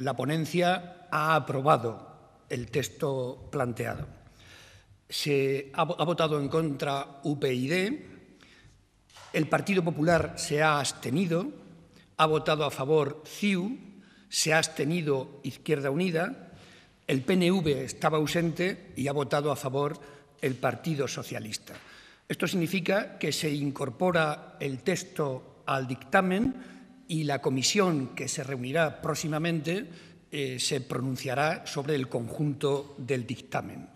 la ponencia ha aprobado el texto planteado. Se ha, votado en contra UPyD, el Partido Popular se ha abstenido, ha votado a favor CIU, se ha abstenido Izquierda Unida, el PNV estaba ausente y ha votado a favor el Partido Socialista. Esto significa que se incorpora el texto al dictamen y la comisión que se reunirá próximamente eh, se pronunciará sobre el conjunto del dictamen.